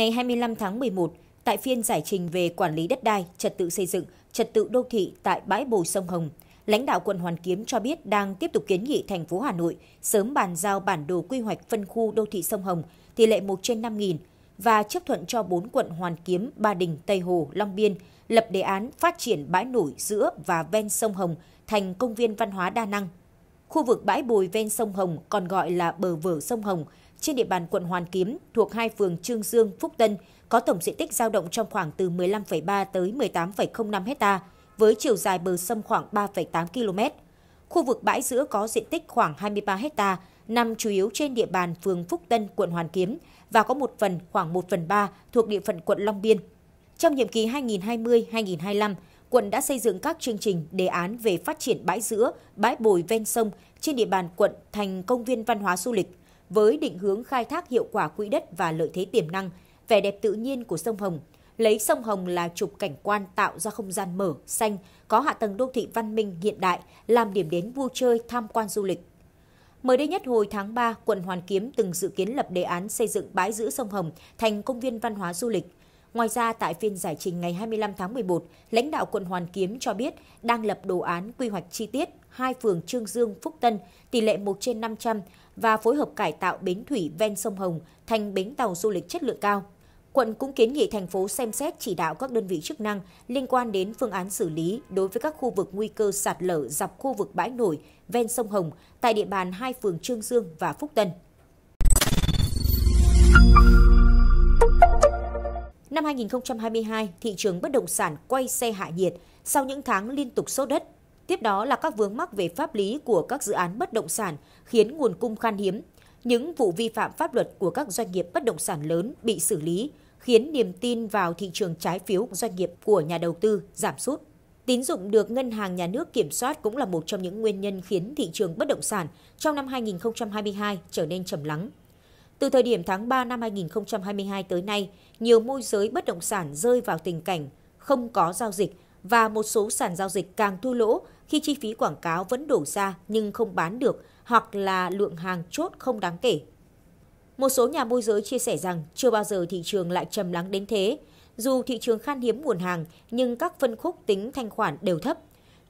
Ngày 25 tháng 11, tại phiên giải trình về quản lý đất đai, trật tự xây dựng, trật tự đô thị tại bãi bồi sông Hồng, lãnh đạo quận Hoàn Kiếm cho biết đang tiếp tục kiến nghị thành phố Hà Nội sớm bàn giao bản đồ quy hoạch phân khu đô thị sông Hồng tỷ lệ 1 trên 5.000 và chấp thuận cho 4 quận Hoàn Kiếm, Ba Đình, Tây Hồ, Long Biên lập đề án phát triển bãi nổi giữa và ven sông Hồng thành công viên văn hóa đa năng. Khu vực bãi bồi ven sông Hồng còn gọi là bờ vở sông Hồng trên địa bàn quận Hoàn Kiếm thuộc hai phường Trương Dương, Phúc Tân có tổng diện tích giao động trong khoảng từ 15,3 tới 18,05 hecta với chiều dài bờ sông khoảng 3,8 km. Khu vực bãi giữa có diện tích khoảng 23 hecta nằm chủ yếu trên địa bàn phường Phúc Tân, quận Hoàn Kiếm và có một phần khoảng 1 phần 3 thuộc địa phận quận Long Biên. Trong nhiệm kỳ 2020-2025, quận đã xây dựng các chương trình, đề án về phát triển bãi giữa, bãi bồi ven sông trên địa bàn quận thành công viên văn hóa du lịch với định hướng khai thác hiệu quả quỹ đất và lợi thế tiềm năng, vẻ đẹp tự nhiên của sông Hồng, lấy sông Hồng là trục cảnh quan tạo ra không gian mở, xanh, có hạ tầng đô thị văn minh hiện đại, làm điểm đến vui chơi, tham quan du lịch. Mới đây nhất hồi tháng 3, quận Hoàn Kiếm từng dự kiến lập đề án xây dựng bãi giữ sông Hồng thành công viên văn hóa du lịch. Ngoài ra, tại phiên giải trình ngày 25 tháng 11, lãnh đạo quận Hoàn Kiếm cho biết đang lập đồ án quy hoạch chi tiết hai phường Trương Dương, Phúc Tân, tỷ lệ 1 trên 500, và phối hợp cải tạo bến thủy ven sông Hồng thành bến tàu du lịch chất lượng cao. Quận cũng kiến nghị thành phố xem xét chỉ đạo các đơn vị chức năng liên quan đến phương án xử lý đối với các khu vực nguy cơ sạt lở dọc khu vực bãi nổi ven sông Hồng tại địa bàn hai phường Trương Dương và Phúc Tân. Năm 2022, thị trường bất động sản quay xe hạ nhiệt sau những tháng liên tục sốt đất Tiếp đó là các vướng mắc về pháp lý của các dự án bất động sản khiến nguồn cung khan hiếm. Những vụ vi phạm pháp luật của các doanh nghiệp bất động sản lớn bị xử lý khiến niềm tin vào thị trường trái phiếu doanh nghiệp của nhà đầu tư giảm sút. Tín dụng được ngân hàng nhà nước kiểm soát cũng là một trong những nguyên nhân khiến thị trường bất động sản trong năm 2022 trở nên trầm lắng. Từ thời điểm tháng 3 năm 2022 tới nay, nhiều môi giới bất động sản rơi vào tình cảnh không có giao dịch và một số sàn giao dịch càng thua lỗ khi chi phí quảng cáo vẫn đổ ra nhưng không bán được hoặc là lượng hàng chốt không đáng kể. Một số nhà môi giới chia sẻ rằng chưa bao giờ thị trường lại trầm lắng đến thế. Dù thị trường khan hiếm nguồn hàng nhưng các phân khúc tính thanh khoản đều thấp.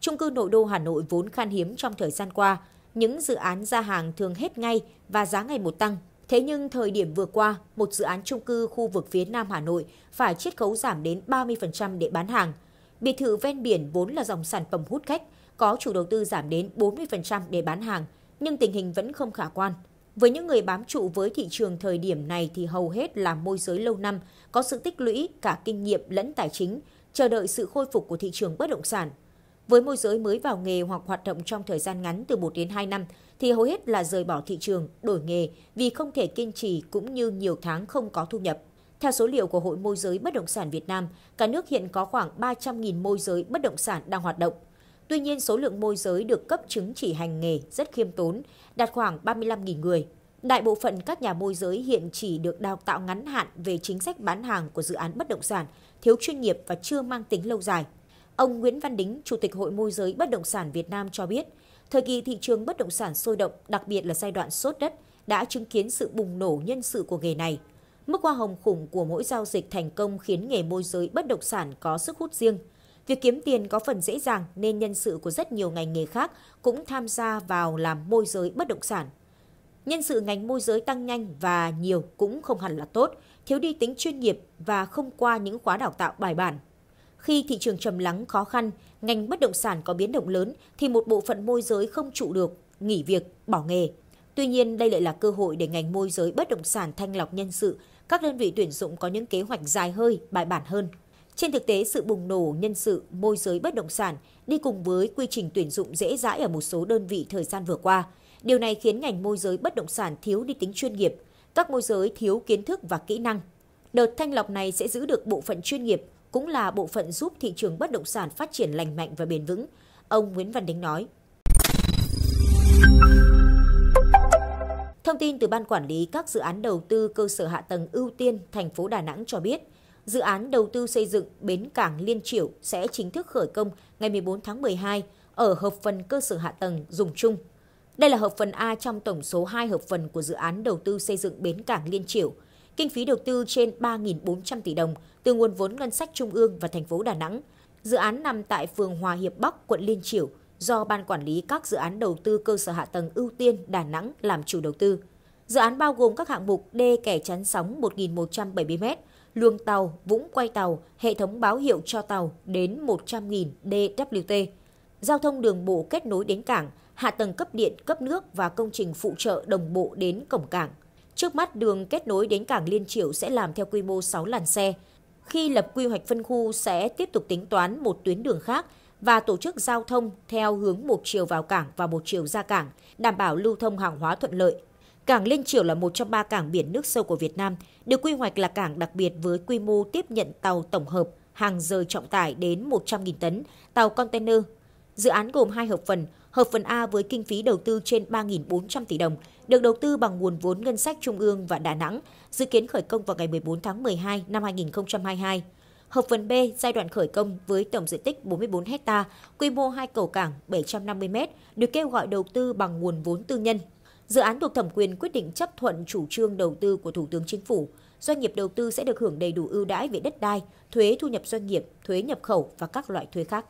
Trung cư nội đô Hà Nội vốn khan hiếm trong thời gian qua, những dự án ra hàng thường hết ngay và giá ngày một tăng. Thế nhưng thời điểm vừa qua, một dự án trung cư khu vực phía Nam Hà Nội phải chiết khấu giảm đến 30% để bán hàng. Biệt thự ven biển vốn là dòng sản phẩm hút khách, có chủ đầu tư giảm đến 40% để bán hàng, nhưng tình hình vẫn không khả quan. Với những người bám trụ với thị trường thời điểm này thì hầu hết là môi giới lâu năm, có sự tích lũy cả kinh nghiệm lẫn tài chính, chờ đợi sự khôi phục của thị trường bất động sản. Với môi giới mới vào nghề hoặc hoạt động trong thời gian ngắn từ 1 đến 2 năm thì hầu hết là rời bỏ thị trường, đổi nghề vì không thể kiên trì cũng như nhiều tháng không có thu nhập. Theo số liệu của Hội Môi giới Bất động sản Việt Nam, cả nước hiện có khoảng 300.000 môi giới bất động sản đang hoạt động. Tuy nhiên, số lượng môi giới được cấp chứng chỉ hành nghề rất khiêm tốn, đạt khoảng 35.000 người. Đại bộ phận các nhà môi giới hiện chỉ được đào tạo ngắn hạn về chính sách bán hàng của dự án bất động sản, thiếu chuyên nghiệp và chưa mang tính lâu dài. Ông Nguyễn Văn Đính, Chủ tịch Hội Môi giới Bất động sản Việt Nam cho biết, thời kỳ thị trường bất động sản sôi động, đặc biệt là giai đoạn sốt đất, đã chứng kiến sự bùng nổ nhân sự của nghề này. Mức hoa hồng khủng của mỗi giao dịch thành công khiến nghề môi giới bất động sản có sức hút riêng – Việc kiếm tiền có phần dễ dàng nên nhân sự của rất nhiều ngành nghề khác cũng tham gia vào làm môi giới bất động sản. Nhân sự ngành môi giới tăng nhanh và nhiều cũng không hẳn là tốt, thiếu đi tính chuyên nghiệp và không qua những khóa đào tạo bài bản. Khi thị trường trầm lắng khó khăn, ngành bất động sản có biến động lớn thì một bộ phận môi giới không trụ được, nghỉ việc, bỏ nghề. Tuy nhiên, đây lại là cơ hội để ngành môi giới bất động sản thanh lọc nhân sự, các đơn vị tuyển dụng có những kế hoạch dài hơi, bài bản hơn. Trên thực tế, sự bùng nổ nhân sự môi giới bất động sản đi cùng với quy trình tuyển dụng dễ dãi ở một số đơn vị thời gian vừa qua. Điều này khiến ngành môi giới bất động sản thiếu đi tính chuyên nghiệp, các môi giới thiếu kiến thức và kỹ năng. Đợt thanh lọc này sẽ giữ được bộ phận chuyên nghiệp, cũng là bộ phận giúp thị trường bất động sản phát triển lành mạnh và bền vững, ông Nguyễn Văn Đính nói. Thông tin từ Ban Quản lý các dự án đầu tư cơ sở hạ tầng ưu tiên thành phố Đà Nẵng cho biết – dự án đầu tư xây dựng bến cảng Liên Triểu sẽ chính thức khởi công ngày 14 tháng 12 ở hợp phần cơ sở hạ tầng dùng chung. Đây là hợp phần A trong tổng số 2 hợp phần của dự án đầu tư xây dựng bến cảng Liên Triểu. Kinh phí đầu tư trên 3.400 tỷ đồng từ nguồn vốn ngân sách trung ương và thành phố Đà Nẵng. Dự án nằm tại phường Hòa Hiệp Bắc, quận Liên Triểu, do Ban Quản lý các dự án đầu tư cơ sở hạ tầng ưu tiên Đà Nẵng làm chủ đầu tư. Dự án bao gồm các hạng mục đê kẻ chắn sóng 1.170m, luồng tàu, vũng quay tàu, hệ thống báo hiệu cho tàu đến 100.000 DWT. Giao thông đường bộ kết nối đến cảng, hạ tầng cấp điện, cấp nước và công trình phụ trợ đồng bộ đến cổng cảng. Trước mắt đường kết nối đến cảng Liên Triểu sẽ làm theo quy mô 6 làn xe. Khi lập quy hoạch phân khu sẽ tiếp tục tính toán một tuyến đường khác và tổ chức giao thông theo hướng một chiều vào cảng và một chiều ra cảng, đảm bảo lưu thông hàng hóa thuận lợi, Cảng Liên Triều là một trong ba cảng biển nước sâu của Việt Nam, được quy hoạch là cảng đặc biệt với quy mô tiếp nhận tàu tổng hợp hàng rời trọng tải đến 100.000 tấn, tàu container. Dự án gồm hai hợp phần, hợp phần A với kinh phí đầu tư trên 3.400 tỷ đồng, được đầu tư bằng nguồn vốn ngân sách trung ương và Đà Nẵng, dự kiến khởi công vào ngày 14 tháng 12 năm 2022. Hợp phần B giai đoạn khởi công với tổng diện tích 44 ha, quy mô hai cầu cảng 750 m, được kêu gọi đầu tư bằng nguồn vốn tư nhân Dự án thuộc thẩm quyền quyết định chấp thuận chủ trương đầu tư của Thủ tướng Chính phủ. Doanh nghiệp đầu tư sẽ được hưởng đầy đủ ưu đãi về đất đai, thuế thu nhập doanh nghiệp, thuế nhập khẩu và các loại thuế khác.